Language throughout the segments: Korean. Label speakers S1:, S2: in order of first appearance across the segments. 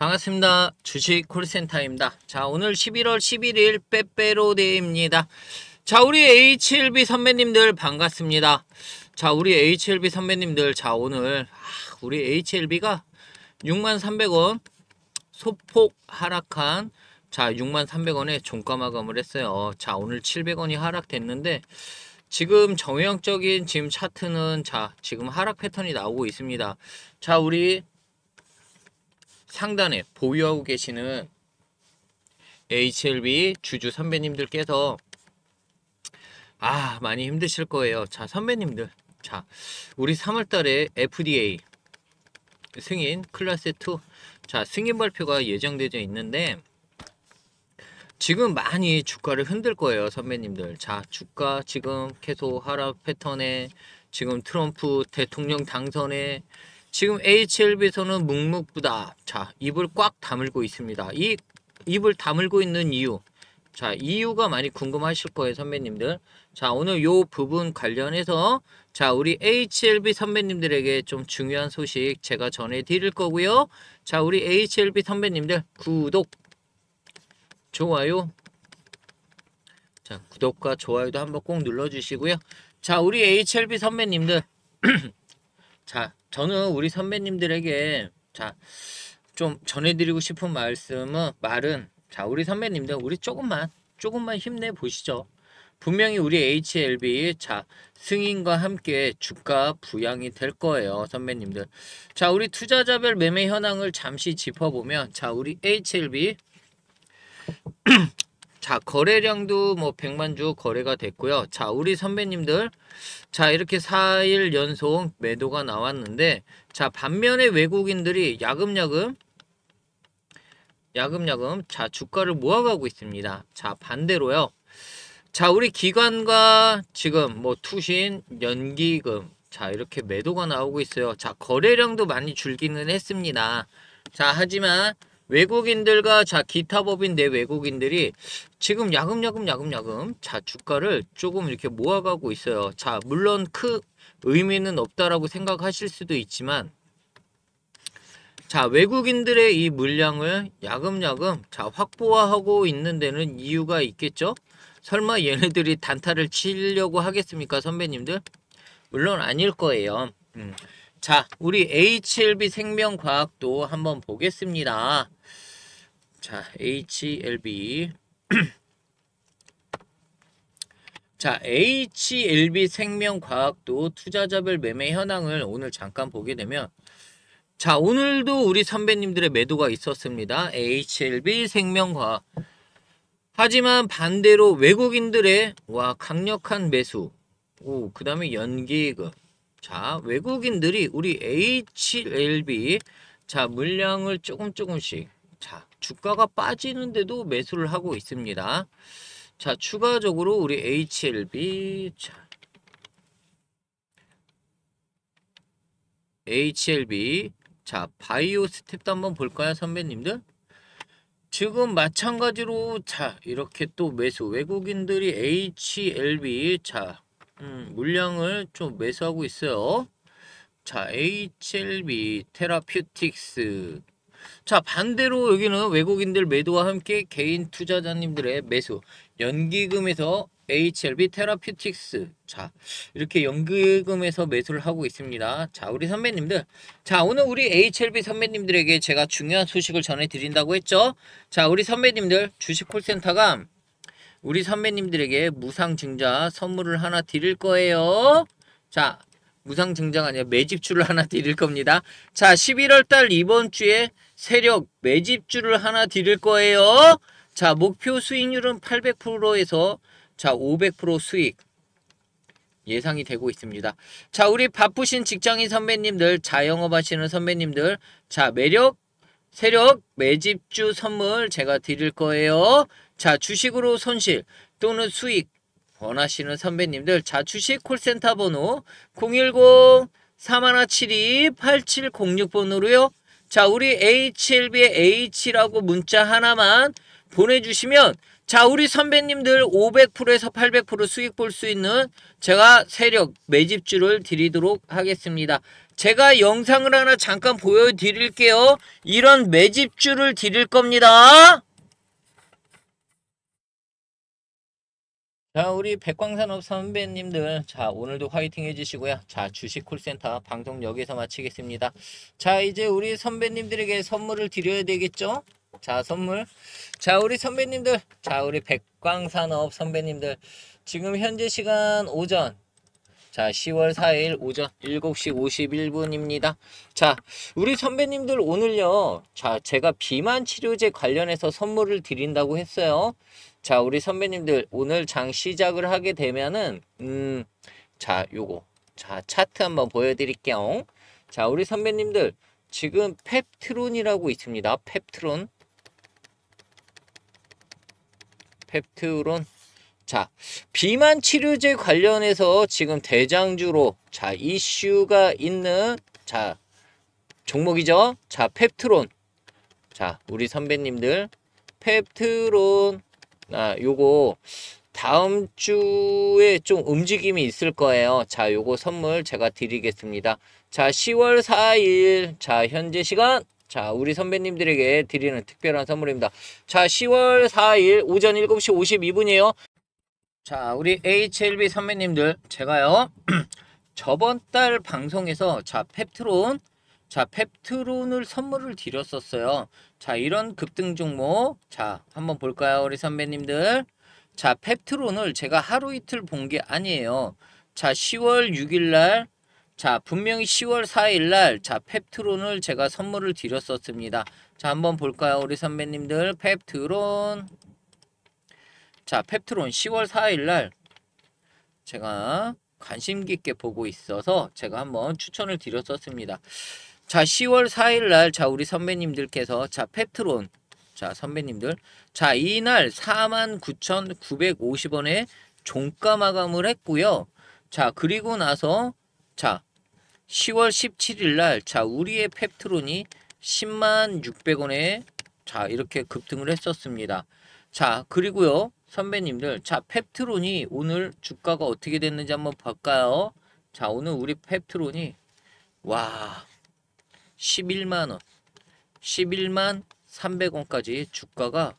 S1: 반갑습니다. 주식 콜센터입니다. 자, 오늘 11월 11일 빼빼로데이입니다. 자, 우리 HLB 선배님들 반갑습니다. 자, 우리 HLB 선배님들 자, 오늘 아, 우리 HLB가 6300원 소폭 하락한 자, 6300원에 종가 마감을 했어요. 자, 오늘 700원이 하락됐는데 지금 정형적인 지금 차트는 자, 지금 하락 패턴이 나오고 있습니다. 자, 우리 상단에 보유하고 계시는 HLB 주주 선배님들께서 아 많이 힘드실 거예요. 자 선배님들 자 우리 3월달에 FDA 승인 클래스 2자 승인 발표가 예정되어 있는데 지금 많이 주가를 흔들 거예요 선배님들 자 주가 지금 계속 하락 패턴에 지금 트럼프 대통령 당선에 지금 HLB에서는 묵묵부다 자, 입을 꽉 다물고 있습니다. 이 입을 다물고 있는 이유. 자, 이유가 많이 궁금하실 거예요, 선배님들. 자, 오늘 요 부분 관련해서 자, 우리 HLB 선배님들에게 좀 중요한 소식 제가 전해 드릴 거고요. 자, 우리 HLB 선배님들 구독 좋아요 자, 구독과 좋아요도 한번 꼭 눌러 주시고요. 자, 우리 HLB 선배님들 자, 저는 우리 선배님들에게 자 좀 전해드리고 싶은 말씀은 말은 자 우리 선배님들 우리 조금만 조금만 힘내 보시죠. 분명히 우리 HLB 자 승인과 함께 주가 부양이 될 거예요 선배님들 자 우리 투자자별 매매 현황을 잠시 짚어보면 자 우리 HLB 자, 거래량도 뭐 100만 주 거래가 됐고요. 자, 우리 선배님들. 자, 이렇게 4일 연속 매도가 나왔는데 자, 반면에 외국인들이 야금야금 야금야금 자, 주가를 모아가고 있습니다. 자, 반대로요. 자, 우리 기관과 지금 뭐 투신, 연기금 자, 이렇게 매도가 나오고 있어요. 자, 거래량도 많이 줄기는 했습니다. 자, 하지만 외국인들과 자 기타 법인 내 외국인들이 지금 야금야금 야금야금 자 주가를 조금 이렇게 모아가고 있어요. 자 물론 크 의미는 없다라고 생각하실 수도 있지만 자 외국인들의 이 물량을 야금야금 자 확보하고 있는 데는 이유가 있겠죠? 설마 얘네들이 단타를 치려고 하겠습니까 선배님들? 물론 아닐 거예요. 음. 자, 우리 HLB 생명과학도 한번 보겠습니다. 자, HLB. 자, HLB 생명과학도 투자자별 매매 현황을 오늘 잠깐 보게 되면 자, 오늘도 우리 선배님들의 매도가 있었습니다. HLB 생명과학. 하지만 반대로 외국인들의 와 강력한 매수. 오, 그다음에 연기금. 자, 외국인들이 우리 HLB 자, 물량을 조금 조금씩 자, 주가가 빠지는데도 매수를 하고 있습니다. 자, 추가적으로 우리 HLB 자, HLB 자, 바이오 스텝도 한번 볼까요, 선배님들? 지금 마찬가지로 자, 이렇게 또 매수 외국인들이 HLB 자, 음, 물량을 좀 매수하고 있어요. 자, HLB 테라퓨틱스. 자, 반대로 여기는 외국인들 매도와 함께 개인 투자자님들의 매수. 연기금에서 HLB 테라퓨틱스. 자, 이렇게 연기금에서 매수를 하고 있습니다. 자, 우리 선배님들. 자, 오늘 우리 HLB 선배님들에게 제가 중요한 소식을 전해드린다고 했죠? 자, 우리 선배님들 주식콜센터가 우리 선배님들에게 무상증자 선물을 하나 드릴 거예요. 자, 무상증자가 아니라 매집주를 하나 드릴 겁니다. 자, 11월달 이번 주에 세력 매집주를 하나 드릴 거예요. 자, 목표 수익률은 800%에서 자, 500% 수익. 예상이 되고 있습니다. 자, 우리 바쁘신 직장인 선배님들, 자영업 하시는 선배님들, 자, 매력, 세력, 매집주 선물 제가 드릴 거예요. 자, 주식으로 손실 또는 수익 원하시는 선배님들 자, 주식 콜센터 번호 010-3172-8706번으로요. 자, 우리 HLB의 H라고 문자 하나만 보내주시면 자, 우리 선배님들 500%에서 800% 수익 볼 수 있는 제가 세력 매집주를 드리도록 하겠습니다. 제가 영상을 하나 잠깐 보여드릴게요. 이런 매집주를 드릴 겁니다. 자 우리 백광산업 선배님들 자 오늘도 화이팅 해주시고요 자 주식 콜센터 방송 여기서 마치겠습니다 자 이제 우리 선배님들에게 선물을 드려야 되겠죠 자 선물 자 우리 선배님들 자 우리 백광산업 선배님들 지금 현재 시간 오전 자, 10월 4일 오전 7시 51분입니다. 자, 우리 선배님들 오늘요. 자, 제가 비만 치료제 관련해서 선물을 드린다고 했어요. 자, 우리 선배님들 오늘 장 시작을 하게 되면은 음. 자, 요거. 자, 차트 한번 보여 드릴게요. 자, 우리 선배님들 지금 펩트론이라고 있습니다. 펩트론. 펩트론. 자, 비만 치료제 관련해서 지금 대장주로 자, 이슈가 있는 자, 종목이죠. 자, 펩트론. 자, 우리 선배님들 펩트론 아, 요거 다음 주에 좀 움직임이 있을 거예요. 자, 요거 선물 제가 드리겠습니다. 자, 10월 4일 자, 현재 시간 자, 우리 선배님들에게 드리는 특별한 선물입니다. 자, 10월 4일 오전 7시 52분이에요. 자, 우리 HLB 선배님들, 제가요, 저번 달 방송에서, 자, 펩트론, 자, 펩트론을 선물을 드렸었어요. 자, 이런 급등 종목, 자, 한번 볼까요, 우리 선배님들? 자, 펩트론을 제가 하루 이틀 본 게 아니에요. 자, 10월 6일 날, 자, 분명히 10월 4일 날, 자, 펩트론을 제가 선물을 드렸었습니다. 자, 한번 볼까요, 우리 선배님들? 펩트론. 자, 펩트론 10월 4일 날 제가 관심 깊게 보고 있어서 제가 한번 추천을 드렸었습니다. 자, 10월 4일 날 자, 우리 선배님들께서 자, 펩트론 자, 선배님들. 자, 이날 49,950원에 종가 마감을 했고요. 자, 그리고 나서 자, 10월 17일 날 자, 우리의 펩트론이 10만 600원에 자, 이렇게 급등을 했었습니다. 자, 그리고요. 선배님들 자 펩트론이 오늘 주가가 어떻게 됐는지 한번 볼까요? 자 오늘 우리 펩트론이 와 11만원 11만 300원까지 주가가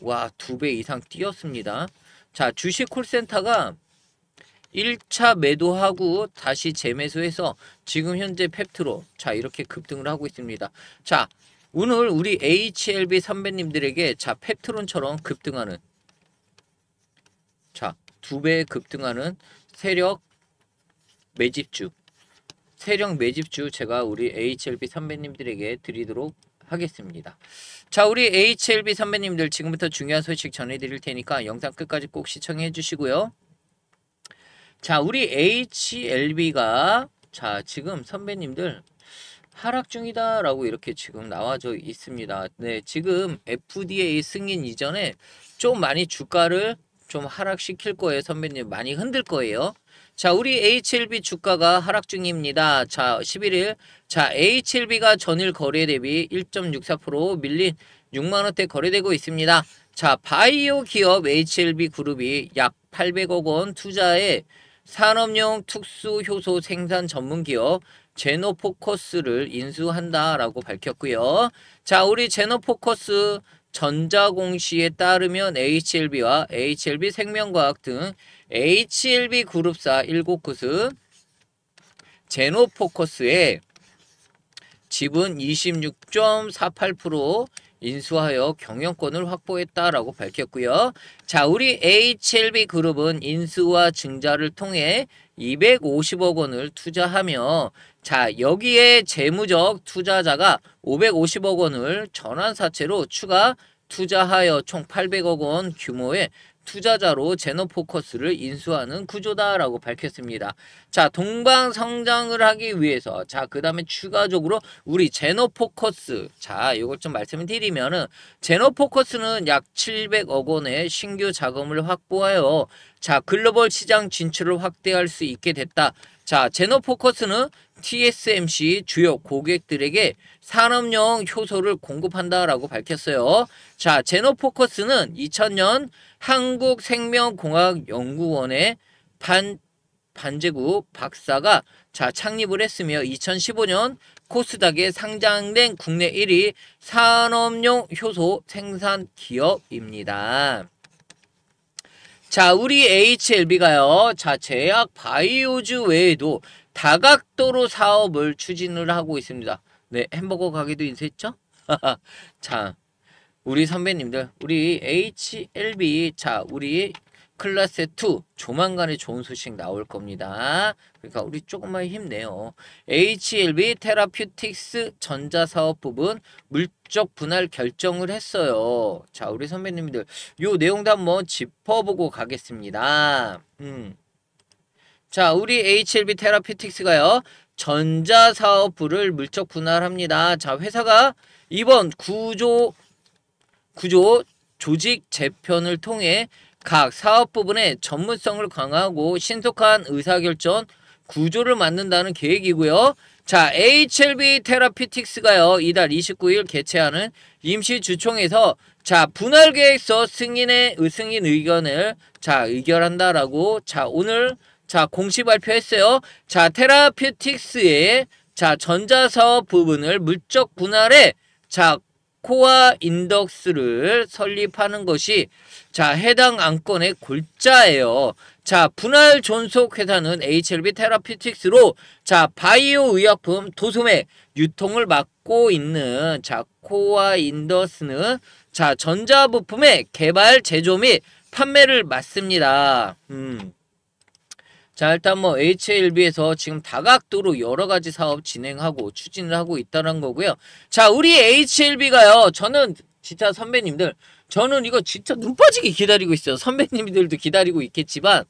S1: 와두 배 이상 뛰었습니다. 자 주식 콜센터가 1차 매도하고 다시 재매수해서 지금 현재 펩트로 자 이렇게 급등을 하고 있습니다. 자 오늘 우리 HLB 선배님들에게 자 펩트론처럼 급등하는 자, 두 배 급등하는 세력 매집주. 세력 매집주 제가 우리 HLB 선배님들에게 드리도록 하겠습니다. 자, 우리 HLB 선배님들 지금부터 중요한 소식 전해드릴 테니까 영상 끝까지 꼭 시청해 주시고요. 자, 우리 HLB가 자, 지금 선배님들 하락 중이다라고 이렇게 지금 나와져 있습니다. 네, 지금 FDA 승인 이전에 좀 많이 주가를 좀 하락시킬 거예요. 선배님 많이 흔들 거예요. 자, 우리 HLB 주가가 하락 중입니다. 자, 11일. 자, HLB가 전일 거래 대비 1.64% 밀린 6만원대 거래되고 있습니다. 자, 바이오 기업 HLB 그룹이 약 800억 원 투자에 산업용 특수 효소 생산 전문 기업 제노포커스를 인수한다라고 밝혔고요. 자, 우리 제노포커스 전자공시에 따르면 HLB와 HLB 생명과학 등 HLB 그룹사 7곳은 제노포커스에 지분 26.48% 인수하여 경영권을 확보했다라고 밝혔고요. 자, 우리 HLB 그룹은 인수와 증자를 통해 250억 원을 투자하며 자 여기에 재무적 투자자가 550억 원을 전환사채로 추가 투자하여 총 800억 원 규모의 투자자로 제너포커스를 인수하는 구조다라고 밝혔습니다. 자, 동방 성장을 하기 위해서 자, 그다음에 추가적으로 우리 제너포커스 자, 이것좀 말씀을 드리면은 제너포커스는 약 700억 원의 신규 자금을 확보하여 자, 글로벌 시장 진출을 확대할 수 있게 됐다. 자, 제너 포커스는 TSMC 주요 고객들에게 산업용 효소를 공급한다라고 밝혔어요. 자, 제너 포커스는 2000년 한국생명공학연구원의 반 반제구 박사가 자 창립을 했으며 2015년 코스닥에 상장된 국내 1위 산업용 효소 생산 기업입니다. 자, 우리 HLB가요. 자, 제약 바이오즈 외에도 다각도로 사업을 추진을 하고 있습니다. 네, 햄버거 가게도 인수했죠? 자, 우리 선배님들, 우리 HLB, 자, 우리 클라세2 조만간에 좋은 소식 나올 겁니다. 그러니까 우리 조금만 힘내요. HLB 테라퓨틱스 전자사업 부분 물적 분할 결정을 했어요. 자 우리 선배님들 요 내용도 한번 짚어보고 가겠습니다. 음. 자 우리 HLB 테라퓨틱스가요. 전자사업부를 물적 분할합니다. 자 회사가 이번 구조 구조 조직 재편을 통해 각 사업 부분의 전문성을 강화하고 신속한 의사결정 구조를 만든다는 계획이고요. 자, HLB 테라피틱스가요. 이달 29일 개최하는 임시주총에서 자, 분할 계획서 승인의 승인 의견을 자, 의결한다라고 자, 오늘 자, 공시 발표했어요. 자, 테라피틱스의 자, 전자사업 부분을 물적 분할에 자, 코어 인덕스를 설립하는 것이 자 해당 안건의 골자예요. 자 분할 존속 회사는 HLB 테라피틱스로 자 바이오 의약품 도소매 유통을 맡고 있는 자 코아 인더스는 자 전자부품의 개발 제조 및 판매를 맡습니다. 음. 자 일단 뭐 HLB에서 지금 다각도로 여러가지 사업 진행하고 추진을 하고 있다는 거고요. 자 우리 HLB가요. 저는 진짜 선배님들 저는 이거 진짜 눈 빠지게 기다리고 있어요. 선배님들도 기다리고 있겠지만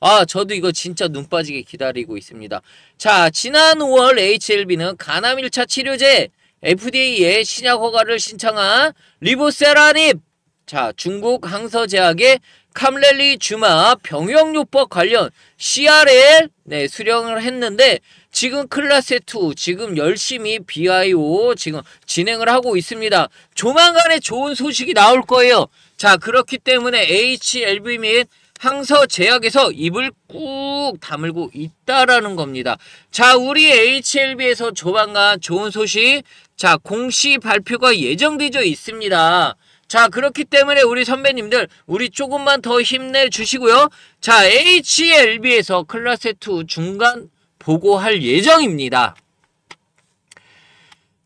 S1: 아 저도 이거 진짜 눈 빠지게 기다리고 있습니다. 자 지난 5월 HLB는 간암 1차 치료제 FDA의 신약 허가를 신청한 리보세라닙 자 중국 항서제약의 캄렐리 주마 병역요법 관련 CRL 네, 수령을 했는데 지금 클라세 2 지금 열심히 BIO 지금 진행을 하고 있습니다. 조만간에 좋은 소식이 나올 거예요. 자 그렇기 때문에 HLB 및 항서 제약에서 입을 꾹 다물고 있다라는 겁니다. 자 우리 HLB에서 조만간 좋은 소식 자 공시 발표가 예정되어 있습니다. 자 그렇기 때문에 우리 선배님들 우리 조금만 더 힘내주시고요. 자 HLB에서 클라세 2 중간 보고할 예정입니다.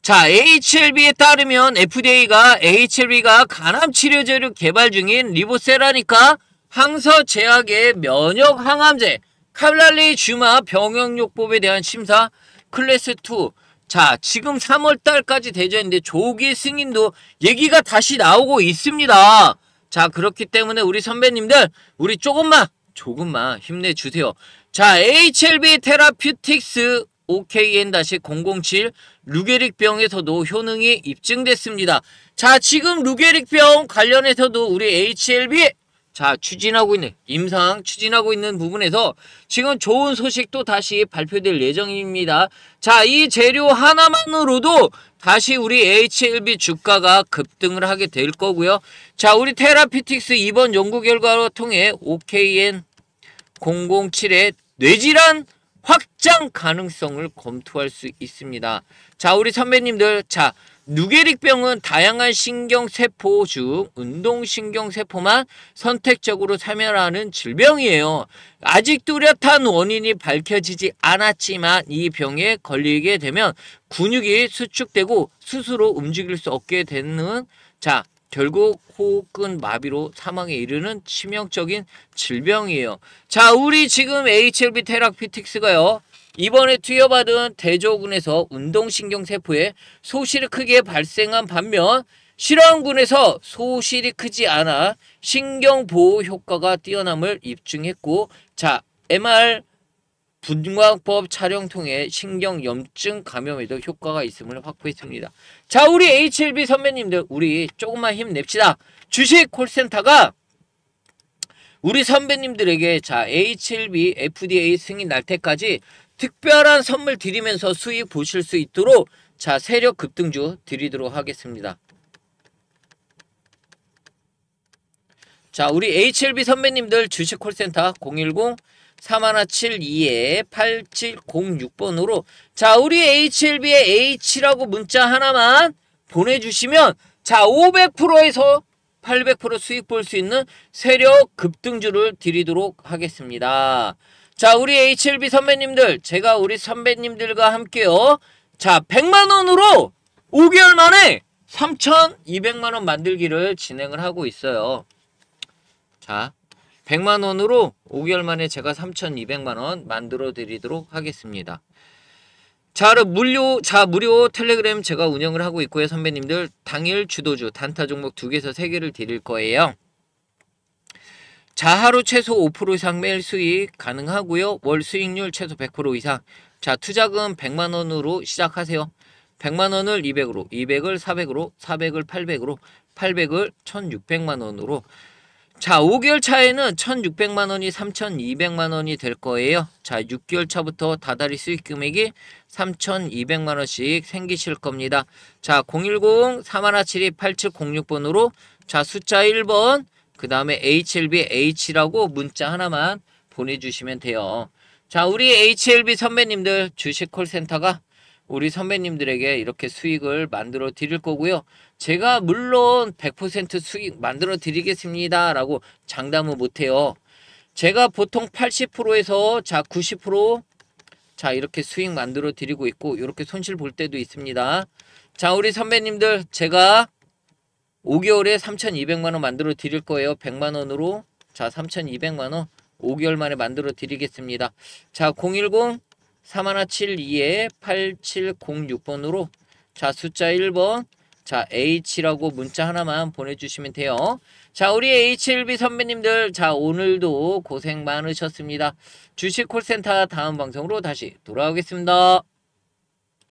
S1: 자, HLB에 따르면 FDA가 HLB가 간암 치료제를 개발 중인 리보세라니까 항서 제약의 면역 항암제 칼랄리 주마 병역요법에 대한 심사 클래스 2 자, 지금 3월달까지 대전인데 조기 승인도 얘기가 다시 나오고 있습니다. 자, 그렇기 때문에 우리 선배님들 우리 조금만 조금만 힘내주세요. 자, HLB 테라퓨틱스 OKN-007 루게릭병에서도 효능이 입증됐습니다. 자, 지금 루게릭병 관련해서도 우리 HLB 자, 추진하고 있는, 임상 추진하고 있는 부분에서 지금 좋은 소식도 다시 발표될 예정입니다. 자, 이 재료 하나만으로도 다시 우리 HLB 주가가 급등을 하게 될 거고요. 자, 우리 테라피틱스 이번 연구 결과로 통해 OKN007의 뇌질환 확장 가능성을 검토할 수 있습니다. 자, 우리 선배님들, 자, 누게릭병은 다양한 신경세포 중 운동신경세포만 선택적으로 사멸하는 질병이에요. 아직 뚜렷한 원인이 밝혀지지 않았지만 이 병에 걸리게 되면 근육이 수축되고 스스로 움직일 수 없게 되는 자 결국 호흡근 마비로 사망에 이르는 치명적인 질병이에요. 자, 우리 지금 HLB 테라피틱스가요. 이번에 투여받은 대조군에서 운동신경세포에 소실이 크게 발생한 반면 실험군에서 소실이 크지 않아 신경보호 효과가 뛰어남을 입증했고 자 MR 분광법 촬영 통해 신경염증 감염에도 효과가 있음을 확보했습니다. 자 우리 HLB 선배님들 우리 조금만 힘냅시다. 주식 콜센터가 우리 선배님들에게 자 HLB FDA 승인 날 때까지 특별한 선물 드리면서 수익 보실 수 있도록 자 세력 급등주 드리도록 하겠습니다. 자 우리 HLB 선배님들 주식콜센터 010 3172-8706번으로 자 우리 HLB의 H라고 문자 하나만 보내주시면 자 500%에서 800% 수익 볼 수 있는 세력 급등주를 드리도록 하겠습니다. 자 우리 HLB 선배님들 제가 우리 선배님들과 함께요. 자 100만원으로 5개월 만에 3,200만원 만들기를 진행을 하고 있어요. 자 100만원으로 5개월 만에 제가 3,200만원 만들어 드리도록 하겠습니다. 자, 무료, 자, 무료 텔레그램 제가 운영을 하고 있고요, 선배님들. 당일 주도주, 단타 종목 2개에서 3개를 드릴 거예요. 자하로 최소 5% 이상 매일 수익 가능하고요. 월 수익률 최소 100% 이상. 자, 투자금 100만 원으로 시작하세요. 100만 원을 200으로, 200을 400으로, 400을 800으로, 800을 1,600만 원으로. 자, 5개월 차에는 1,600만 원이 3,200만 원이 될 거예요. 자, 6개월 차부터 다달이 수익 금액이 3,200만 원씩 생기실 겁니다. 자, 010 3172 8706번으로 자, 숫자 1번 그 다음에 HLBH라고 문자 하나만 보내주시면 돼요. 자, 우리 HLB 선배님들 주식 콜센터가 우리 선배님들에게 이렇게 수익을 만들어 드릴 거고요. 제가 물론 100% 수익 만들어 드리겠습니다. 라고 장담은 못해요. 제가 보통 80%에서 자 90%, 자 이렇게 수익 만들어 드리고 있고 이렇게 손실 볼 때도 있습니다. 자 우리 선배님들 제가 5개월에 3,200만 원 만들어 드릴 거예요. 100만 원으로 자 3,200만 원 5개월 만에 만들어 드리겠습니다. 자010 3 1 7 2 8706번으로 자 숫자 1번 자 H라고 문자 하나만 보내주시면 돼요. 자 우리 HLB 선배님들 자 오늘도 고생 많으셨습니다. 주식콜센터 다음 방송으로 다시 돌아오겠습니다.